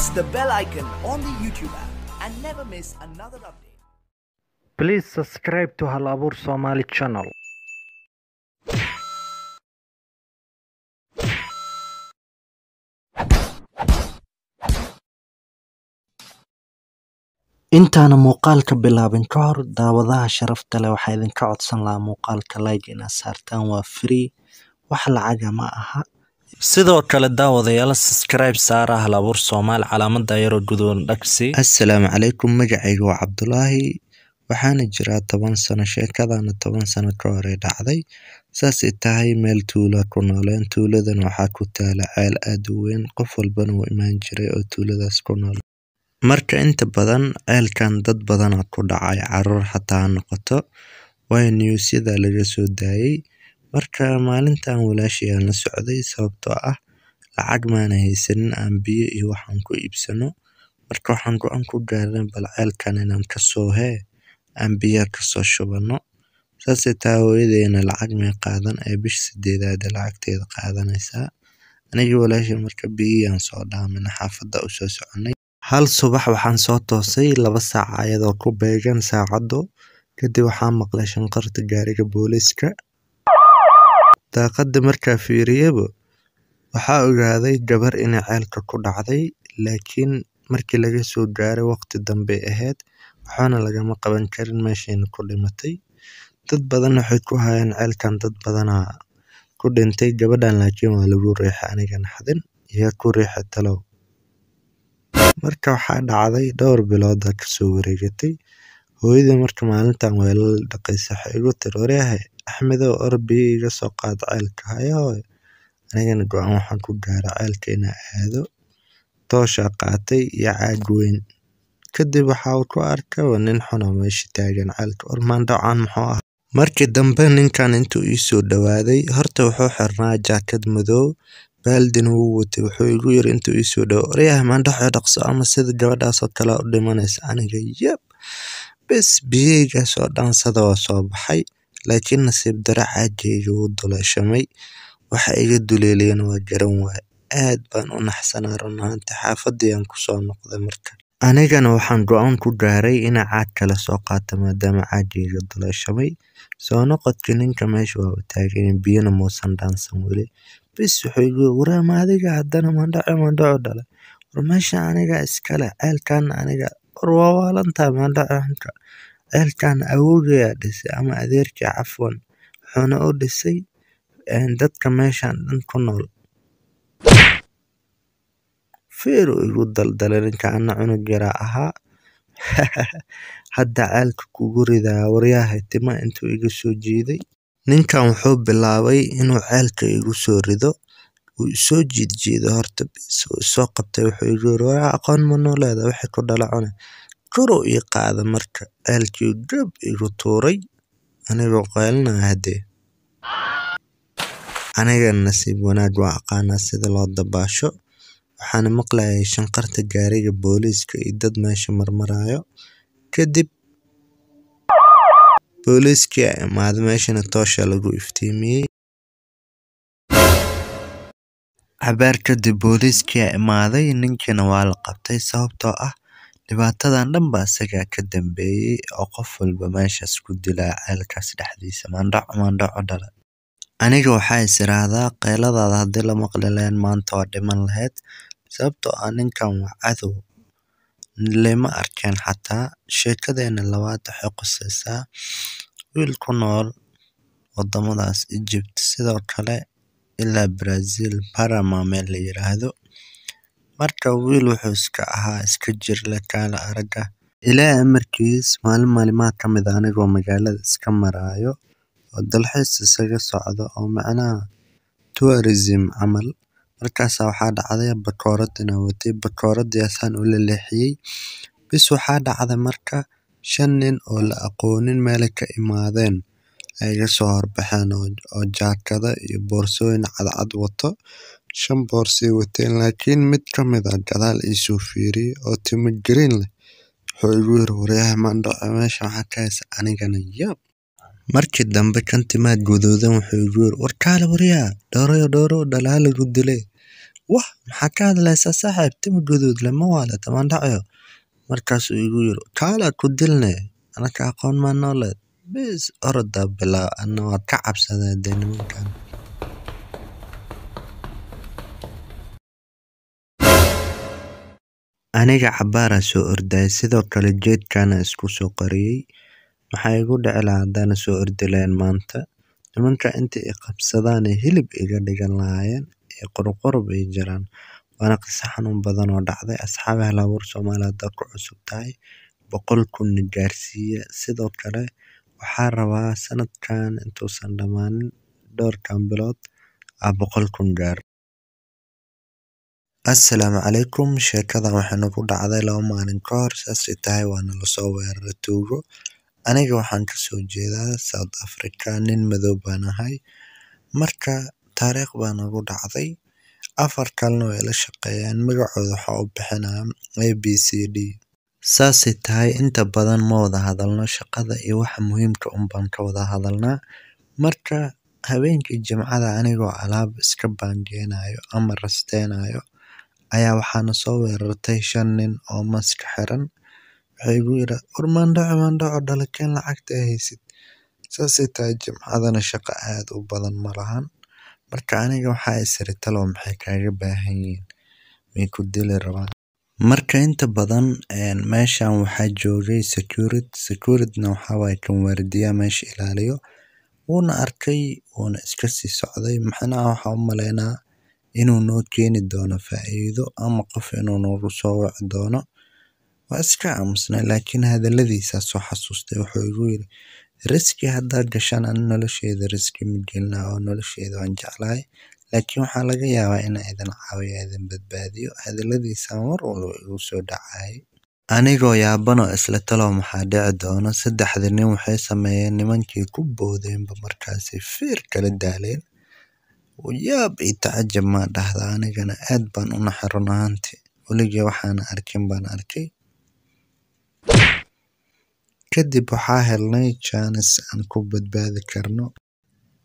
press the bell icon on the YouTube app and never miss another update. Please subscribe to Halabur Somali channel. intaana muuqaalka bilaabin ka hor daawadaha sharafta leh waxaa idinka codsan lahaa muuqaalka like inaad saartaan waa free wax lacaga ah ma aha sidoo kale daawadayaal subscribe saara halabuur soomaali calaamada yaroo gudoon dhagsi assalaamu calaykum magacayga waa cabdulaahi waxaana jiraa toban sano sheekadaana toban sano ka hore dhacday saasay tahay meel tuula ku nooleen tuuladan waxaa ku taala ceel aada u weyn qof walbana uu imaan jiray oo tuuladaas ku nool marka inta badan ceelkan dad badana ku dhacay caruur xataa ha noqoto waayo niyuusyada laga soo daayay Markaa maalintan walaashii aan la socday sababtoo ah lacag maana haysanin aan biyo iyo wax ku iibsano. Marka waxaan go'aan ku gaarnay bal ceelkan inaan ka soo hee aan biyo ka soo shubano. Saasay taa hooyadeyna lacag may qaadan ee bish sideedaad lacagteeda qaadanaysaa. anigi walaashii marka biyaan soo dhaamin xaafadda u soo soconay. Hal subax waxaan soo toosay laba saac ayadoo ku beegan saacaddo. Kadib waxaan maqlay shanqarta gaariga booliiska. Daaqada markaa fiiriyaba waxaa ogaaday gabar inay ceelka ku dhacday laakiin markii laga soo gaaray waqti dambe aheyd waxaana lagama qaban karin ku dhimatay Dad badan waxay ku kuhayaan ceelkan dad badana kudintey gabadan lakin waa lagureexe anigan xadin yaa kureexe talow. Marka waxaa dacdey door bilood kasoo wareegatey hooyadey marka malintan wey iladaqeyse waxey igutiri waryahe. Axmedow oor biya igasoqad celka hayahow anigana goan waxan kugare celka inan aado tosha qatey iyo caag weyn kadib waxan kuarke wa nin xun oo mesha tagan celka war mandhacan muxu ahay. Marki dambe ninkan intu isodawadey horta wuxuu xirnaa jaakad madow baldina wu wate wuxu iguyiri intu isodawo oryah mandhaco dhaqso ama sida gabadhaasoo oo kale udimaneysa aniga yeb bes biyaheyga soo baxay Laakiin nasiib darro xaaji iigu duleeshamay, waxa iga duleeliyana waa garan waay, aad baan u naxsanaa run ahaantii xaafadayaan ku soo noqday mar Anigana waxaan go'aan ku gaaray inaan caad kale soo qaato maadaama caajii iga Soo noqodkii ninka meesha waa taageen biyana muusan dhaansan weli. Bis wuxuu igu waraa ma adiga haddana mandhaco mandhaco War meesha aniga iskale ceelkan aniga war waa waalantahay mandhaco xunka ceelkan awowgey dhisay ama aderkey cafwan u dhisay dadka meshan dhan kunol fir uu igudaldale ninkan ana cunug yar aa aha hada celka kuguridaya waryaha timaha intu igasojiday ninkan wuxu bilaway inu celka igusorido uu isojidjido horta bes uu isoqabte igu yiri war aqon mana uledahay ku dhala cuna Kor ii qaada marka gab igu tuuray anigo qeylinayo hade. Aniga nasiib wanaag waan aqaanaa sida loo dabaasho. waxaana maqlayay shanqarta gaariga booliiska iyo dad meesha marmaraayo. Kadib booliiskii ayaa imaade meeshana toosha lagu iftiimiyey Cabaar kadib booliiskii ayaa imaaday ninkina waa la qabtay sababtoo ah Dhibaatadan dhan baa isagaa ka dambeeyay oo qof walba meeshaas ku dilaa ceelkaas dhexdiisa mandhaco maandhaco dhala. Aniga waxaa is iraahdaa qeyladaada haddii la maqli lahayn maanta waa dhiman lahayd sababtoo ah ninkan waa cadow lama arkeen xataa. Sheekadeena labaad waxay qusaysaa wiil ku nool waddamadaas Egypt sidoo kale ilaa Brazil parama meel la yiraahdo marka wiil wuxuu iska ahaa iska jir la kaala aragga Illaa amarkiis maalin maalmaha ka mid ah anigoo magaalada iska maraayo oo dalxiis isaga socdo oo macnaha tourism camal. markaasaa waxaa dhacday bakoorad inaa watay bakooradii saan u leexiyay. Bis waxaa dhacday marka shan nin oo la aqoonin meelo ka imaadeen ay iga soo horbaxeen oo jaakada iyo boorsooyin cadcad wato. Shan Boorsay wateen laakiin mid ka mid ah gadaal iisoo fiiriyey oo timo gariir leh wuxuu igu yiri ‘Weeraryahan Mandzukic meesha waxaa ka heesay anigana yab Markii dambe kan timaad guduudan wuxuu igu yiri ‘War kaale weeraryaha, Dooro Dooro dhalaaligu wah maxaad ka hadlaysaa saaxiib, timo guduud leh mawala tawandhaceyo’’ markaasuu igu yiri ‘Kaale ku dilne, anaka aqoon ma noo leh, bis orodaa bilow, ana waan ka cabsanaa dee Aniga cabaara soo sidoo kale jeedkana isku soo qariyay maxaa igu dhecelaa haddaana soo ordileen maanta nimanka inti iqabsadhan hilib iga dhigan lahaayeen ee qorqor ay jiraan waana qisa xanuun badan oo dacde asxab ehelaa war ku hada kucusubtahay boqol kun na garsiya sidhokale waxan rabaa sanadkan intuusan damanin dor kambilod aa boqol kun gaaro. Asalaamu calaykum sheekadan waxay nagu dhacday laba maalin ka hor saasay tahay waana lasoo weerara tuugo aniga waxaan kasoo jeedaa South Africa nin madow baan ahay marka taariikh baa nagu dhacday afar kalena way la shaqeeyaan magacooda waxaa u bixinaa a b c d saasay tahay inta badan ma wada hadalno shaqada iyo waxa muhiimka un baan ka wada hadalnaa marka habeenkii jimcada anigoo alaab iska baangeenayo ama rasteenayo ayaa waxaana soo weerartay shan nin oo mask xiran. Waxay igu iri, war maandhaco maandhaco dhalakeen lacagta haysid. Saasay tahay jimcadana shaqo aad u badan malahan Marka aniga waxaa isiri talo maxay kaaga baahan yihiin. May ku dili rabaan. Marka inta badan meeshaan waxaa joogay security. Security na waxaa waay kan waardiya meesha ilaaliyo. Wuuna arkay, wuuna iska sii socday. Maxna waxaa u maleynaa inuu noo keeni doono faa'iido ama qof inuu nagu soo waci doono. waa iska aamusnay, laakiin hadaladiisaa soo xasuustay. Wuxuu igu yiri, Riski haddaad gashaan an nolosheeda riski ma gelina oo nolosheyda waan jeclahay, laakiin waxaa laga yaabaa inaan idan caawiyo, idin badbaadiyo. hadaladiisa mar walba igu soo dhacaayay Anigoo yaabanoo isla taloo maxaa dhici doono Saddexdii nin waxay sameeyeen nimankii ku boodeenba markaasi feer kala daaleen. Yaab iyo tacajab maa dhahda anigana aad baan u naxay run ahaantii. Waligay waxaana arkin baan arkay. Kadib waxaa helnay chance aan ku badbaadi karno.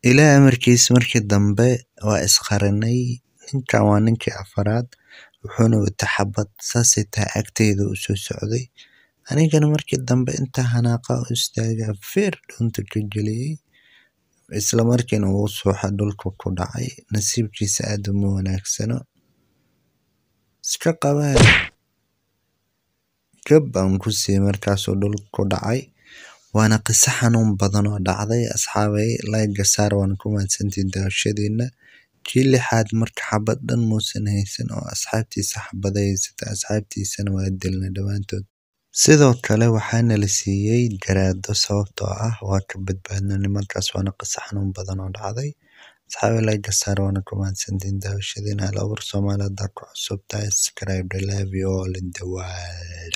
Ilaa amarkiis markii dambe waa isqarinay. Ninkan waa ninkii afaraad. Wuxuuna wata xabad saasay tahay agteyda u soo socday. Anigana markii dambe inta hanaaqa u istaagay feer dhunta ka geliyey isla markiina uu suuxa dhulka ku dhacay nasiibkiisa aad uma wanaagsano iska qabaan gab aan ku siiyey markaasuu dhulka ku dhacay waana qiso xanuun badan oo dhacday asxaabay layga saar waan ku maadsantiin daawashadiina kii lixaad marka xabad dhan muusan haysan oo asxaabtiisa xabada haysata asxaabtiisana waa dilna dhammaantood Sidoo kale waxaana la siiyay garaadyo sababtoo ah waa ka badbaadnay nimankaas waana qasay xanuun badan oo dhacday. Saxaabey like gasaar waana ku mahadsantiin daawashadiina hal abuur Soomaali hadda ku cusub tahay subscribe, love you all